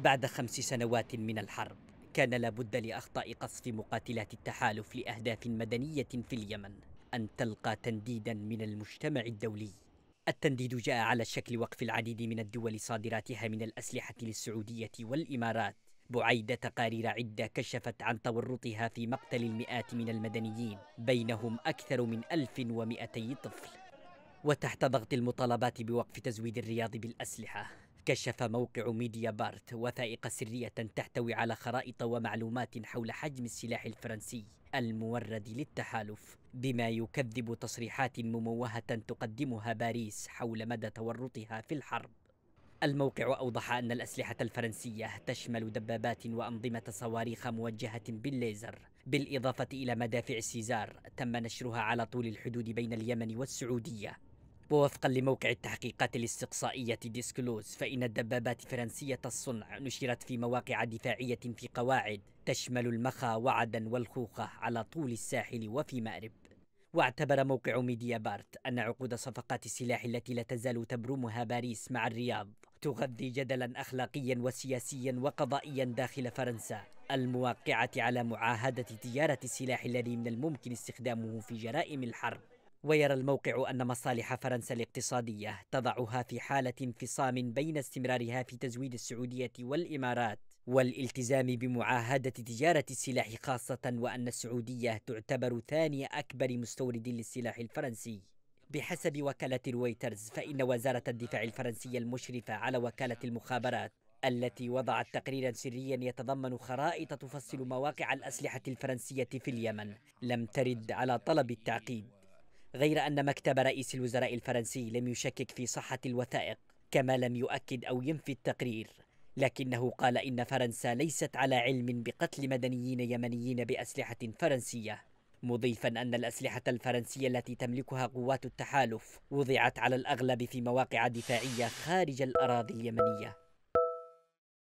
بعد خمس سنوات من الحرب كان لابد لأخطاء قصف مقاتلات التحالف لأهداف مدنية في اليمن أن تلقى تنديدا من المجتمع الدولي التنديد جاء على شكل وقف العديد من الدول صادراتها من الأسلحة للسعودية والإمارات بعيد تقارير عدة كشفت عن تورطها في مقتل المئات من المدنيين بينهم أكثر من 1200 طفل وتحت ضغط المطالبات بوقف تزويد الرياض بالأسلحة كشف موقع ميديا بارت وثائق سرية تحتوي على خرائط ومعلومات حول حجم السلاح الفرنسي المورد للتحالف بما يكذب تصريحات مموهة تقدمها باريس حول مدى تورطها في الحرب الموقع أوضح أن الأسلحة الفرنسية تشمل دبابات وأنظمة صواريخ موجهة بالليزر بالإضافة إلى مدافع سيزار تم نشرها على طول الحدود بين اليمن والسعودية ووفقا لموقع التحقيقات الاستقصائية ديسكلوز فإن الدبابات فرنسية الصنع نشرت في مواقع دفاعية في قواعد تشمل المخا وعدن والخوخة على طول الساحل وفي مأرب واعتبر موقع ميديا بارت أن عقود صفقات السلاح التي لا تزال تبرمها باريس مع الرياض تغذي جدلا أخلاقيا وسياسيا وقضائيا داخل فرنسا المواقعة على معاهدة تجارة السلاح الذي من الممكن استخدامه في جرائم الحرب ويرى الموقع أن مصالح فرنسا الاقتصادية تضعها في حالة انفصام بين استمرارها في تزويد السعودية والإمارات والالتزام بمعاهدة تجارة السلاح خاصة وأن السعودية تعتبر ثاني أكبر مستورد للسلاح الفرنسي بحسب وكالة رويترز فإن وزارة الدفاع الفرنسية المشرفة على وكالة المخابرات التي وضعت تقريرا سريا يتضمن خرائط تفصل مواقع الأسلحة الفرنسية في اليمن لم ترد على طلب التعقيد غير أن مكتب رئيس الوزراء الفرنسي لم يشكك في صحة الوثائق كما لم يؤكد أو ينفي التقرير لكنه قال إن فرنسا ليست على علم بقتل مدنيين يمنيين بأسلحة فرنسية مضيفا أن الأسلحة الفرنسية التي تملكها قوات التحالف وضعت على الأغلب في مواقع دفاعية خارج الأراضي اليمنية